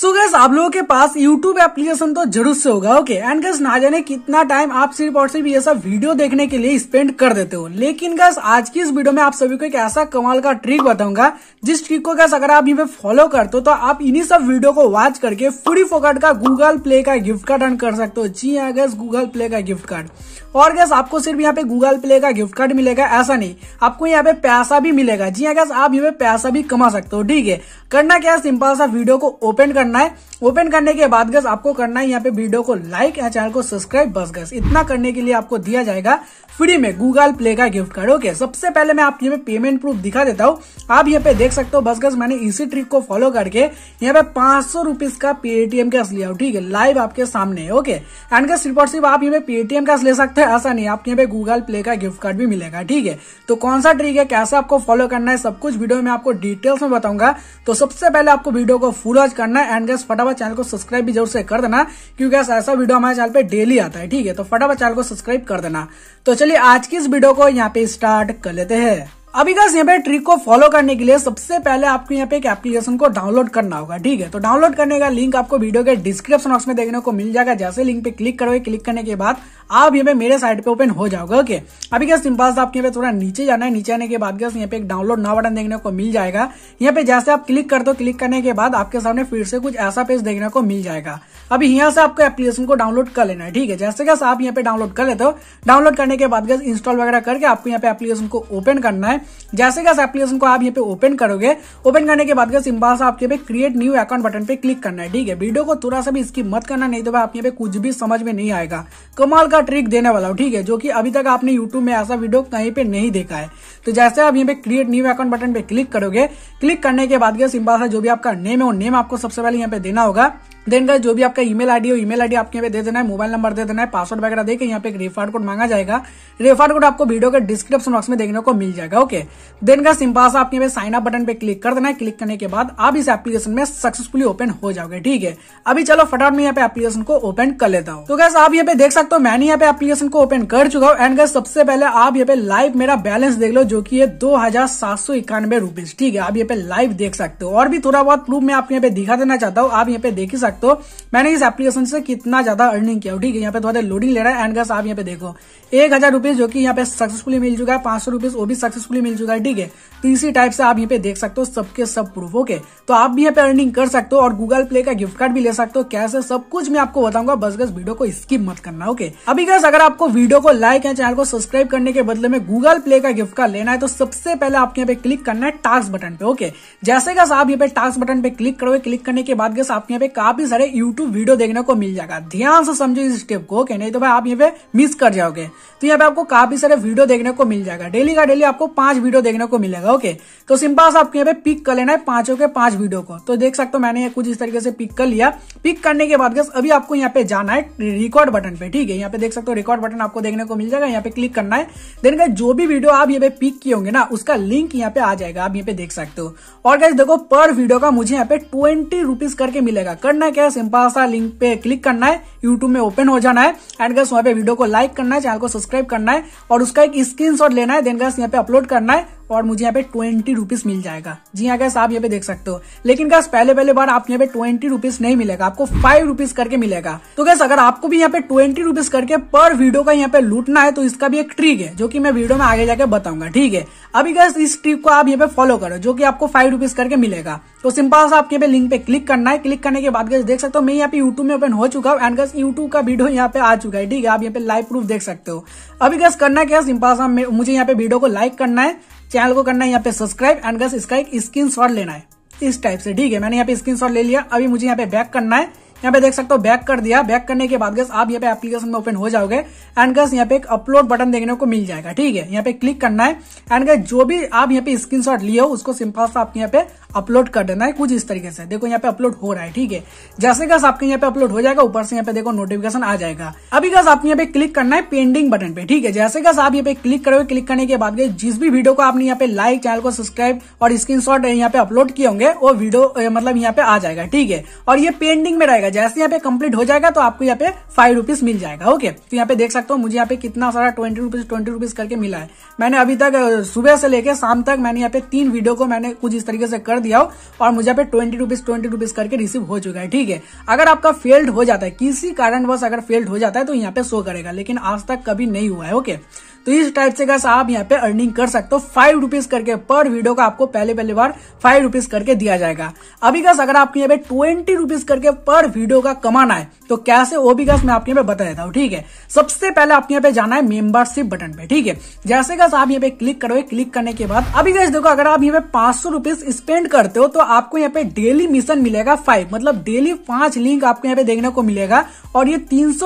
सो so gas आप लोगों के पास YouTube एप्लीकेशन तो जरूर से होगा ओके एंड गैस ना जाने कितना टाइम आप सिर्फ और सिर्फ ये सब वीडियो देखने के लिए स्पेंड कर देते हो लेकिन गैस आज की इस वीडियो में आप सभी को एक ऐसा कमाल का ट्रिक बताऊंगा जिस ट्रिक को गैस अगर आप ये फॉलो करते हो तो आप इन्हीं सब वीडियो को वॉच करके फ्री फोकट का गूगल प्ले का गिफ्ट कार्ड अर्न कर सकते हो जी हाँ गैस गूगल प्ले का गिफ्ट कार्ड और गैस आपको सिर्फ यहाँ पे गूगल प्ले का गिफ्ट कार्ड मिलेगा ऐसा नहीं आपको यहाँ पे पैसा भी मिलेगा जी हाँ गैस आप यहाँ पे पैसा भी कमा सकते हो ठीक है करना क्या है सिंपल सा वीडियो को ओपन करना है ओपन करने के बाद गस आपको करना है यहाँ पे वीडियो को लाइक या चैनल को सब्सक्राइब बस गस इतना करने के लिए आपको दिया जाएगा फ्री में गूगल प्ले का गिफ्ट कार्ड ओके सबसे पहले मैं आप यहाँ पे पेमेंट प्रूफ दिखा देता हूँ आप यहाँ पे देख सकते हो बस गस मैंने इसी ट्रिक को फॉलो करके यहाँ पे पांच सौ का पेटीएम कैश लिया ठीक है लाइव आपके सामने ओके एंड गस सिर्फ सिर्फ आप यहाँ पे पेटीएम कैश ले सकते हैं ऐसा नहीं आपके यहाँ पे गूगल प्ले का गिफ्ट कार्ड भी मिलेगा ठीक है तो कौन सा ट्रिक है कैसे आपको फॉलो करना है सब कुछ वीडियो में आपको डिटेल्स में बताऊंगा तो सबसे पहले आपको वीडियो को फुल वॉच करना है एंड गस फटाफट फटाफट चैनल को सब्सक्राइब भी जरूर से कर देना क्योंकि ऐसा वीडियो हमारे चैनल पे डेली आता है ठीक है तो फटाफट चैनल को सब्सक्राइब कर देना तो चलिए आज की इस वीडियो को यहाँ पे स्टार्ट कर लेते हैं अभी गैस यहाँ पे ट्रिक को फॉलो करने के लिए सबसे पहले आपको यहाँ पे एक एप्लीकेशन को डाउनलोड करना होगा ठीक है तो डाउनलोड करने का लिंक आपको वीडियो के डिस्क्रिप्शन बॉक्स में देखने को मिल जाएगा जैसे लिंक पे क्लिक करोगे क्लिक करने के बाद आप यहाँ पे मेरे साइड पे ओपन हो जाओगे ओके अभी क्या सिंपल से आपके यहाँ पे थोड़ा नीचे जाना है नीचे आने के बाद यहाँ पे एक डाउनलोड ना बटन देखने को मिल जाएगा यहाँ पे जैसे आप क्लिक कर दो क्लिक करने के बाद आपके सामने फिर से कुछ ऐसा पेज देखने को मिल जाएगा अभी यहाँ से आपको एप्लीकेशन को डाउनलोड कर लेना है ठीक है जैसे क्या आप यहाँ पे डाउनलोड कर लेते हो डाउनलोड करने के बाद इंस्टॉल वगैरह करके आपको यहाँ पे एप्लीकेशन को ओपन करना है जैसे क्या एप्लीकेशन को आप यहाँ पे ओपन करोगे ओपन करने के बाद सिंपल से आपके पे क्रिएट न्यू अकाउंट बटन पे क्लिक करना है ठीक है वीडियो को थोड़ा सा भी इसकी मत करना नहीं तो आप यहाँ पे कुछ भी समझ में नहीं आएगा कमाल का ट्रिक देने वाला हूँ ठीक है जो कि अभी तक आपने यूट्यूब में ऐसा वीडियो कहीं पे नहीं देखा है तो जैसे आप यहाँ पे क्रिएट न्यू अकाउंट बटन पे क्लिक करोगे क्लिक करने के बाद सिंपल सा जो भी आपका नेम है वो नेम आपको सबसे पहले यहाँ पे देना होगा देन का जो भी आपका ईमेल आईडी हो ईमेल आईडी आपके यहाँ पे दे देना है मोबाइल नंबर दे देना है पासवर्ड वगैरह देखे यहाँ पे एक रेफर कोड मांगा जाएगा रेफर कोड आपको वीडियो के डिस्क्रिप्शन बॉक्स में देखने को मिल जाएगा ओके देन का सिंपल सा आपके साइन अप बटन पे क्लिक कर देना है क्लिक करने के बाद आप इस एप्लीकेशन में सक्सेसफुली ओपन हो जाओगे ठीक है अभी चलो फटाफट में यहाँ पे एप्लीकेशन को ओपन कर लेता हूँ तो गैस आप यहाँ पे देख सकते हो मैंने यहाँ पे एप्लीकेशन को ओपन कर चुका हूँ एंड गैस सबसे पहले आप यहाँ पे लाइव मेरा बैलेंस देख लो जो की है दो हजार सात सौ इक्यानवे रुपीज ठीक है आप यहाँ पे लाइव देख सकते हो और भी थोड़ा बहुत प्रूफ मैं आपको यहाँ पे दिखा देना चाहता हूँ आप यहाँ पे देख ही सकते सकते हो मैंने इस एप्लीकेशन से कितना ज्यादा अर्निंग किया ठीक है यहाँ पे थोड़ा तो लोडिंग ले रहा है एंड गस आप यहाँ पे देखो एक हजार रुपीज जो कि यहाँ पे सक्सेसफुली मिल चुका है पांच सौ रुपीज वो भी सक्सेसफुली मिल चुका है ठीक है तो इसी टाइप से आप यहाँ पे देख सकते हो सबके सब प्रूफ ओके तो आप भी यहाँ पे अर्निंग कर सकते हो और गूगल प्ले का गिफ्ट कार्ड भी ले सकते हो कैसे सब कुछ मैं आपको बताऊंगा बस गस वीडियो को स्किप मत करना ओके अभी गस अगर आपको वीडियो को लाइक या चैनल को सब्सक्राइब करने के बदले में गूगल प्ले का गिफ्ट कार्ड लेना है तो सबसे पहले आपके यहाँ पे क्लिक करना है टास्क बटन पे ओके जैसे गस आप यहाँ पे टास्क बटन पे क्लिक करोगे क्लिक करने के बाद गस आप यहाँ पे काफी काफी सारे यूट्यूब वीडियो देखने को मिल जाएगा ध्यान से समझो इस स्टेप को कहने तो भाई आप यहाँ पे मिस कर जाओगे तो यहाँ पे आपको काफी सारे वीडियो देखने को मिल जाएगा डेली का डेली आपको पांच वीडियो देखने को मिलेगा ओके तो सिंपल से आपको यहाँ पे पिक कर लेना है पांचों के पांच वीडियो को तो देख सकते हो मैंने ये कुछ इस तरीके से पिक कर लिया पिक करने के बाद अभी आपको यहाँ पे जाना है रिकॉर्ड बटन पे ठीक है यहाँ पे देख सकते हो रिकॉर्ड बटन आपको देखने को मिल जाएगा यहाँ पे क्लिक करना है देन जो भी वीडियो आप यहाँ पे पिक किए होंगे ना उसका लिंक यहाँ पे आ जाएगा आप यहाँ पे देख सकते हो और गैस देखो पर वीडियो का मुझे यहाँ पे ट्वेंटी रुपीज करके मिलेगा करना क्या है सिंपल सा लिंक पे क्लिक करना है यूट्यूब में ओपन हो जाना है एंड गैस वहाँ पे वीडियो को लाइक करना है चैनल को सब्सक्राइब करना है और उसका एक स्क्रीन लेना है देन गैस यहाँ पे अपलोड करना है और मुझे यहाँ पे ट्वेंटी रुपीज मिल जाएगा जी हाँ गैस आप यहाँ पे देख सकते हो लेकिन गैस पहले पहले बार आप यहाँ पे ट्वेंटी रुपीज नहीं मिलेगा आपको फाइव रुपीज करके मिलेगा तो गैस अगर आपको भी यहाँ पे ट्वेंटी रुपीज करके पर वीडियो का यहाँ पे लूटना है तो इसका भी एक ट्रिक है जो की मैं वीडियो में आगे जाके बताऊंगा ठीक है अभी गैस इस ट्रिक को आप यहाँ पे फॉलो करो जो की आपको फाइव रुपीज करके मिलेगा तो सिंपल सा आपके पे लिंक पे क्लिक करना है क्लिक करने के बाद देख सकते हो मैं यहाँ पे यूट्यूब में ओपन हो चुका हूँ एंड गैस यूट्यूब का वीडियो यहाँ पे आ चुका है ठीक है आप यहाँ पे लाइव प्रूफ देख सकते हो अभी गैस करना क्या सिंपल सा मुझे यहाँ पे वीडियो को लाइक करना है चैनल को करना है यहाँ पे सब्सक्राइब एंड गस इसका एक स्क्रीन लेना है इस टाइप से ठीक है मैंने यहाँ पे स्क्रीन ले लिया अभी मुझे यहाँ पे बैक करना है यहाँ पे देख सकते हो बैक कर दिया बैक करने के बाद गैस आप यहाँ पे एप्लीकेशन में ओपन हो जाओगे एंड गैस यहाँ पे एक अपलोड बटन देखने को मिल जाएगा ठीक है यहाँ पे क्लिक करना है एंड गैस जो भी आप यहाँ पे स्क्रीन शॉट लिए हो उसको सिंपल सा आपके यहाँ पे अपलोड कर देना है कुछ इस तरीके से देखो यहाँ पे अपलोड हो रहा है ठीक है जैसे गैस आपके यहाँ पे अपलोड हो जाएगा ऊपर से यहाँ पे देखो नोटिफिकेशन आ जाएगा अभी गैस आपने यहाँ पे क्लिक करना है पेंडिंग बटन पे ठीक है जैसे गैस आप यहाँ पे क्लिक करोगे क्लिक करने के बाद जिस भी वीडियो को आपने यहाँ पे लाइक चैनल को सब्सक्राइब और स्क्रीन शॉट यहाँ पे अपलोड किए होंगे वो वीडियो मतलब यहाँ पे आ जाएगा ठीक है और ये पेंडिंग में रहेगा जैसे यहाँ पे कंप्लीट हो जाएगा तो आपको यहाँ पे फाइव रुपीज मिल जाएगा ओके तो यहाँ पे देख सकते हो मुझे यहाँ पे कितना सारा ट्वेंटी रुपीज ट्वेंटी रुपीज करके मिला है मैंने अभी तक सुबह से लेकर शाम तक मैंने यहाँ पे तीन वीडियो को मैंने कुछ इस तरीके से कर दिया हो और मुझे यहाँ पे ट्वेंटी रुपीज ट्वेंटी रुपीज करके रिसीव हो चुका है ठीक है अगर आपका फेल्ड हो जाता है किसी कारणवश अगर फेल्ड हो जाता है तो यहाँ पे शो करेगा लेकिन आज तक कभी नहीं हुआ है ओके तो इस टाइप से गैस आप यहाँ पे अर्निंग कर सकते हो फाइव रुपीज करके पर वीडियो का आपको पहले पहले बार फाइव रुपीज करके दिया जाएगा अभी गैस अगर आपको यहाँ पे ट्वेंटी रुपीज करके पर वीडियो का कमाना है तो कैसे वो भी गैस मैं आपके यहाँ पे बता देता हूँ ठीक है सबसे पहले आपके यहाँ पे जाना है मेंबरशिप बटन पे ठीक है जैसे गैस आप यहाँ पे क्लिक करोगे क्लिक करने के बाद अभी गैस देखो अगर आप यहाँ पे पांच सौ रुपीज स्पेंड करते हो तो आपको यहाँ पे डेली मिशन मिलेगा फाइव मतलब डेली पांच लिंक आपको यहाँ पे देखने को मिलेगा और ये तीन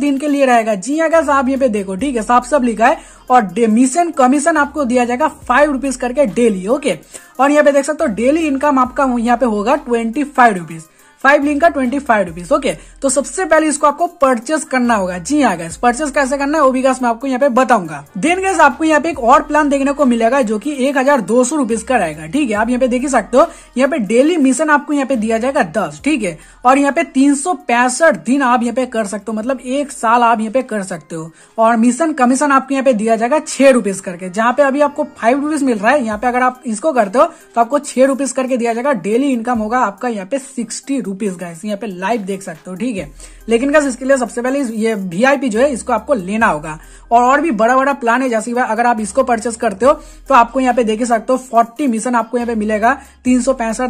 दिन के लिए रहेगा जी अगर हाँ आप यहाँ पे देखो ठीक है साफ सब लिखा जाएगा और मिशन कमीशन आपको दिया जाएगा फाइव रुपीज करके डेली ओके और यहाँ पे देख सकते हो डेली इनकम आपका यहाँ पे होगा twenty five rupees five link का ट्वेंटी फाइव रुपीज ओके तो सबसे पहले इसको आपको परचेस करना होगा जी हाँ गैस परचेस कैसे करना है वो भी गैस मैं आपको यहाँ पे बताऊंगा देन गैस आपको यहाँ पे एक और प्लान देखने को मिलेगा जो की एक हजार दो सौ रुपीज का रहेगा ठीक है आप यहाँ पे देख ही सकते हो यहाँ पे डेली मिशन आपको यहाँ पे दिया जाएगा दस ठीक है और यहाँ पे तीन सौ पैंसठ दिन आप यहाँ पे कर सकते हो मतलब एक साल आप यहाँ पे कर सकते हो और मिशन कमीशन आपको यहाँ पे दिया जाएगा छह रुपीज करके जहाँ पे अभी आपको फाइव रुपीज मिल रहा है यहाँ पे अगर आप इसको करते हो तो आपको छह रुपीज करके दिया जाएगा डेली इनकम होगा आपका यहाँ पे सिक्सटी रुपीज गाइस यहाँ पे लाइव देख सकते हो ठीक है लेकिन गाइस इसके लिए सबसे पहले ये वीआईपी जो है इसको आपको लेना होगा और और भी बड़ा बड़ा प्लान है जैसे अगर आप इसको परचेस करते हो तो आपको यहाँ पे देख सकते हो फोर्टी मिशन आपको यहाँ पे मिलेगा तीन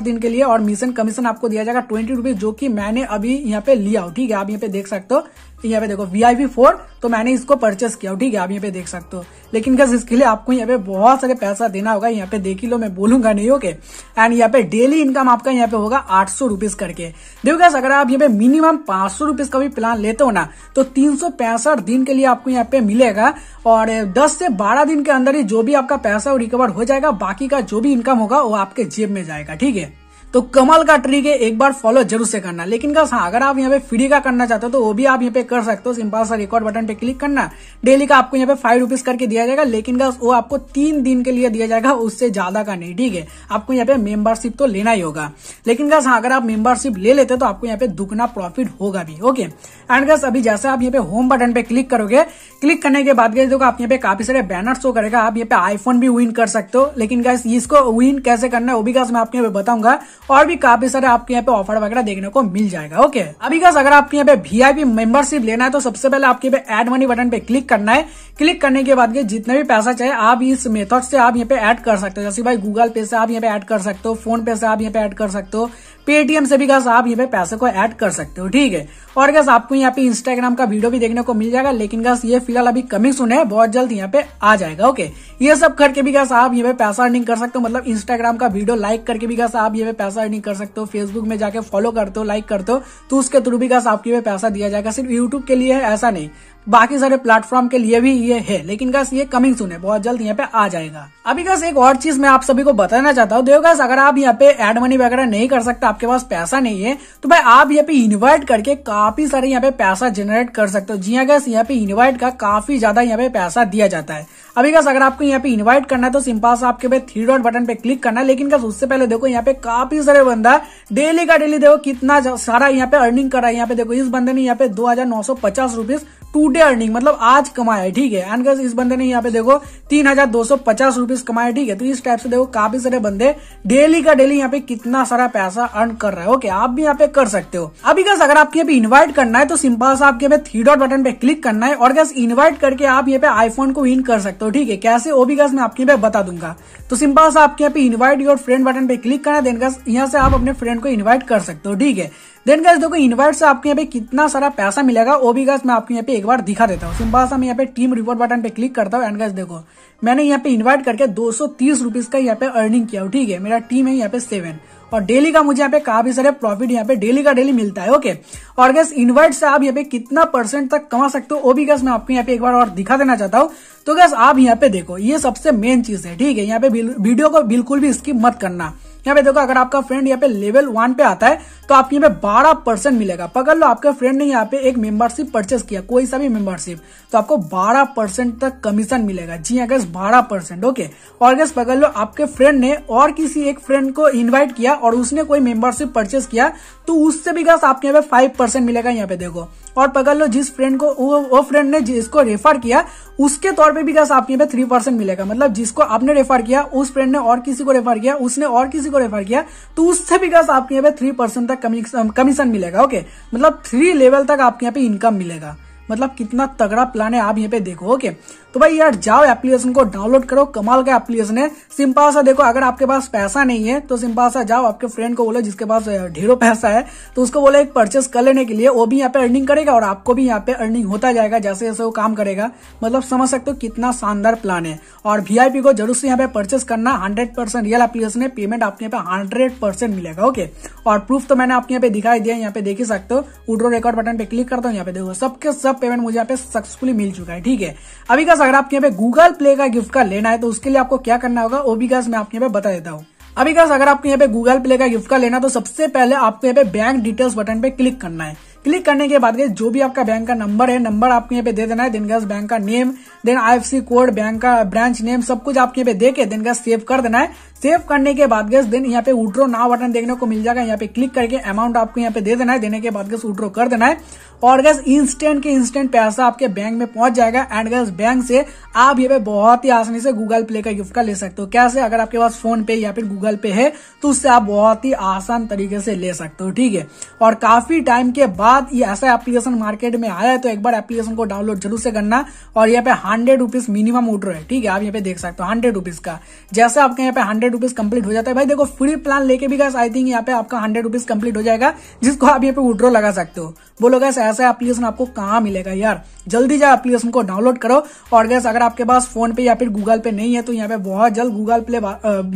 दिन के लिए और मिशन कमीशन आपको दिया जाएगा ट्वेंटी जो की मैंने अभी यहाँ पे लिया हो ठीक है आप यहाँ पे देख सकते हो यहाँ पे देखो वी आई फोर तो मैंने इसको परचेस किया ठीक है आप यहाँ पे देख सकते हो लेकिन गज इसके लिए आपको यहाँ पे बहुत सारे पैसा देना होगा यहाँ पे देख ही लो मैं बोलूंगा नहीं ओके एंड यहाँ पे डेली इनकम आपका यहाँ पे होगा आठ सौ रुपीज करके है देखो गैस अगर आप यहाँ पे मिनिमम पांच सौ रूपये का भी प्लान लेते हो ना तो तीन सौ पैंसठ दिन के लिए आपको यहाँ पे मिलेगा और दस से बारह दिन के अंदर ही जो भी आपका पैसा रिकवर हो जाएगा बाकी का जो भी इनकम होगा वो आपके जेब में जाएगा ठीक है तो कमल का ट्रिक है एक बार फॉलो जरूर से करना लेकिन हाँ अगर आप यहाँ पे फ्री का करना चाहते हो तो वो भी आप यहाँ पे कर सकते हो सिंपल सा रिकॉर्ड बटन पे क्लिक करना डेली का आपको यहाँ पे फाइव रुपीज करके दिया जाएगा लेकिन वो आपको तीन दिन के लिए दिया जाएगा उससे ज्यादा का नहीं ठीक है आपको यहाँ पे मेंबरशिप तो लेना ही होगा लेकिन गस हाँ अगर आप मेंबरशिप ले लेते तो आपको यहाँ पे दुगना प्रॉफिट होगा भी ओके एंड गस अभी जैसे आप यहाँ पे होम बटन पे क्लिक करोगे क्लिक करने के बाद गए देखो आप यहाँ पे काफी सारे बैनर शो करेगा आप यहाँ पे आईफोन भी विन कर सकते हो लेकिन गैस इसको विन कैसे करना है वो भी गैस मैं आपको यहाँ पे बताऊंगा और भी काफी सारे आपके यहाँ पे ऑफर वगैरह देखने को मिल जाएगा ओके अभी का अगर आपके यहाँ पे वीआईपी मेंबरशिप लेना है तो सबसे पहले आपके पे एड मनी बटन पे क्लिक करना है क्लिक करने के बाद के भी पैसा चाहे आप इस मेथड से आप यहाँ पे ऐड कर सकते हो जैसे भाई गूगल पे से आप यहाँ पे ऐड कर सकते हो फोन पे से आप यहाँ पे ऐड कर सकते हो पेटीएम से भी आप यहाँ पे पैसे को ऐड कर सकते हो ठीक है और गैस आपको यहाँ पे इंस्टाग्राम का वीडियो भी देखने को मिल जाएगा लेकिन गैस ये फिलहाल अभी कमिंग सुन है बहुत जल्द यहाँ पे आ जाएगा ओके ये सब करके भी गैस आप ये पे पैसा अर्निंग कर सकते हो मतलब इंस्टाग्राम का वीडियो लाइक करके भी गैस आप ये पे पैसा अर्निंग कर सकते हो फेसबुक में जाके फॉलो करते हो लाइक करते हो तो उसके थ्रू भी गैस आपके पैसा दिया जाएगा सिर्फ यूट्यूब के लिए ऐसा नहीं बाकी सारे प्लेटफॉर्म के लिए भी ये है लेकिन गस ये कमिंग सुन है बहुत जल्द यहाँ पे आ जाएगा अभी गस एक और चीज मैं आप सभी को बताना चाहता हूँ देवगैस अगर आप यहाँ पे एड मनी वगैरह नहीं कर सकते आपके पास पैसा नहीं है तो भाई आप यहाँ पे इन्वाइट करके काफी सारे यहाँ पे पैसा जनरेट कर सकते हो जी हाँ यहाँ पे इन्वाइट का काफी ज्यादा यहाँ पे पैसा दिया जाता है अभी गस अगर आपको यहाँ पे इन्वाइट करना है तो सिंपल से आपके पे थ्री डॉट बटन पे क्लिक करना है लेकिन उससे पहले देखो यहाँ पे काफी सारे बंदा डेली का डेली देखो कितना सारा यहाँ पे अर्निंग कर रहा है यहाँ पे देखो इस बंदे ने यहाँ पे दो हजार नौ सौ पचास रूपीज टूडे अर्निंग मतलब आज कमाया है ठीक है एंड इस बंदे ने यहाँ पे देखो तीन हजार दो सौ पचास रुपीज कमाया ठीक है तो इस टाइप से देखो काफी सारे बंदे डेली का डेली यहाँ पे कितना सारा पैसा अर्न कर रहे है ओके आप भी यहाँ पे कर सकते हो अभी गैस अगर आपके यहाँ पे इन्वाइट करना है तो सिंपल सा आपके थ्री डॉट बटन पे क्लिक करना है और गैस इन्वाइट करके आप यहाँ पे आईफोन को विन कर सकते हो ठीक है कैसे वो भी गैस मैं आपके यहाँ पे बता दूंगा तो सिंपल सा आपके यहाँ पे इन्वाइट योर फ्रेंड बटन पे क्लिक करना है देन गैस यहाँ से आप अपने फ्रेंड को इन्वाइट कर सकते हो ठीक है देन गैस देखो इन्वाइट से आपको यहाँ पे कितना सारा पैसा मिलेगा वो भी गैस मैं आपको यहाँ पे एक बार दिखा देता हूँ सिंपल सा मैं यहाँ पे टीम रिवॉर्ड बटन पे क्लिक करता हूँ एंड गैस देखो मैंने यहाँ पे इन्वाइट करके दो सौ का यहाँ पे अर्निंग किया ठीक है मेरा टीम है यहाँ पे सेवन और डेली का मुझे यहाँ पे काफी सारे प्रॉफिट यहाँ पे डेली का डेली मिलता है ओके और गैस इन्वर्ट से आप यहाँ पे कितना परसेंट तक कमा सकते हो वो भी गैस मैं आपको यहाँ पे एक बार और दिखा देना चाहता हूँ तो गैस आप यहाँ पे देखो ये सबसे मेन चीज है ठीक है यहाँ पे वीडियो को बिल्कुल भी स्किप मत करना यहाँ पे देखो अगर आपका फ्रेंड यहाँ पे लेवल वन पे आता है तो आपके यहाँ पे बारह परसेंट मिलेगा पकड़ लो आपके फ्रेंड ने यहाँ पे एक मेंबरशिप परचेस किया कोई सा भी मेंबरशिप तो आपको बारह परसेंट तक कमीशन मिलेगा जी अगर हाँ, बारह परसेंट ओके और अगर पकड़ लो आपके फ्रेंड ने और किसी एक फ्रेंड को इन्वाइट किया और उसने कोई मेंबरशिप परचेस किया तो उससे भी गैस आपके यहाँ पे फाइव परसेंट मिलेगा यहाँ पे देखो और पकड़ लो जिस फ्रेंड को वो, वो फ्रेंड ने जिसको रेफर किया उसके तौर पे भी आपके पे थ्री परसेंट मिलेगा मतलब जिसको आपने रेफर किया उस फ्रेंड ने और किसी को रेफर किया उसने और किसी को रेफर किया तो उससे कस आपके यहाँ पे थ्री परसेंट तक कमीशन मिलेगा ओके मतलब थ्री लेवल तक आपके यहाँ पे इनकम मिलेगा मतलब कितना तगड़ा प्लान है आप यहाँ पे देखो ओके तो भाई यार जाओ एप्लीकेशन को डाउनलोड करो कमाल का एप्लीकेशन है सिंपल सा देखो अगर आपके पास पैसा नहीं है तो सिंपल सा जाओ आपके फ्रेंड को बोलो जिसके पास ढेरों पैसा है तो उसको बोले एक परचेस कर लेने के लिए वो भी यहाँ पे अर्निंग करेगा और आपको भी यहाँ पे अर्निंग होता जाएगा जैसे जैसे वो काम करेगा मतलब समझ सकते हो कितना शानदार प्लान है और वीआईपी को जरूर से यहाँ पे परचेस करना हंड्रेड परसेंट रियल एप्लीकेशन है पेमेंट आपके यहाँ पे हंड्रेड परसेंट मिलेगा ओके और प्रूफ तो मैंने आपके यहाँ पे दिखाई दिया यहाँ पे देख ही सकते हो उड्रो रिकॉर्ड बटन पे क्लिक करता हूँ यहाँ पे देखो सबके सब पेमेंट मुझे यहाँ पे सक्सेसफुली मिल चुका है ठीक है अभी का अगर आपके यहाँ पे गूगल प्ले का गिफ्ट कार्ड लेना है तो उसके लिए आपको क्या करना होगा वो भी गैस मैं आपके यहाँ पे बता देता हूँ अभी गैस अगर आपके यहाँ पे गूगल प्ले का गिफ्ट कार्ड लेना तो सबसे पहले आपको यहाँ पे बैंक डिटेल्स बटन पे क्लिक करना है क्लिक करने के बाद जो भी आपका बैंक का नंबर है नंबर आपको यहाँ पे दे देना है देन गैस बैंक का name then IFC code bank का ब्रांच नेम सब कुछ आपके यहाँ पे देके देन गैस सेव कर देना है सेव करने के बाद गैस देन यहाँ पे उड्रो नाव बटन देखने को मिल जाएगा यहाँ पे क्लिक करके अमाउंट आपको यहाँ पे दे देना है देने के बाद गैस उड्रो कर देना है और गैस इंस्टेंट के इंस्टेंट पैसा आपके बैंक में पहुंच जाएगा एंड गैस बैंक से आप ये पे बहुत ही आसानी से गूगल प्ले का गिफ्ट का ले सकते हो कैसे अगर आपके पास फोन पे या फिर गूगल पे है तो उससे आप बहुत ही आसान तरीके से ले सकते हो ठीक है और काफी टाइम के बाद बाद ये ऐसा एप्लीकेशन मार्केट में आया है तो एक बार एप्लीकेशन को डाउनलोड जरूर से करना और यहाँ पे हंड्रेड रुपीज मिनिमम उठ रहा है ठीक है आप यहाँ पे देख सकते हो हंड्रेड रुपीज का जैसे आपके यहाँ पे हंड्रेड रुपीज कंप्लीट हो जाता है भाई देखो फ्री प्लान लेके भी आई थिंक यहाँ पे आपका हंड्रेड रुपीज कंप्लीट हो जाएगा जिसको आप यहाँ पे उड्रो लगा सकते हो बोलो गैस ऐसा एप्लीकेशन आपको कहाँ मिलेगा यार जल्दी जाए एप्लीकेशन को डाउनलोड करो और गैस अगर आपके पास फोन पे या फिर गूगल पे नहीं है तो यहाँ पे बहुत जल्द गूगल प्ले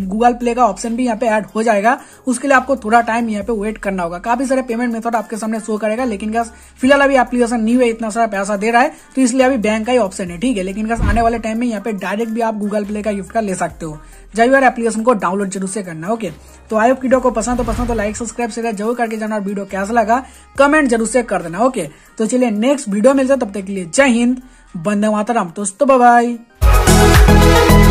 गूगल प्ले का ऑप्शन भी यहाँ पे ऐड हो जाएगा उसके लिए आपको थोड़ा टाइम यहाँ पे वेट करना होगा काफी सारे पेमेंट मेथड आपके सामने शो करेगा लेकिन गैस फिलहाल अभी एप्लीकेशन नहीं है इतना सारा पैसा दे रहा है तो इसलिए अभी बैंक का ही ऑप्शन है ठीक है लेकिन गैस आने वाले टाइम में यहाँ पे डायरेक्ट भी आप गूगल प्ले का गिफ्ट का ले सकते हो जब एप्लीकेशन को डाउनलोड जरूर से करना ओके तो आयो वीडियो को पसंद तो पसंद तो लाइक सब्सक्राइब से जरूर करके जाना और वीडियो कैसा लगा कमेंट जरूर से कर देना ओके तो चलिए नेक्स्ट वीडियो मिल जाए तब तक के लिए जय हिंद बंदे मातराम दोस्तों बाय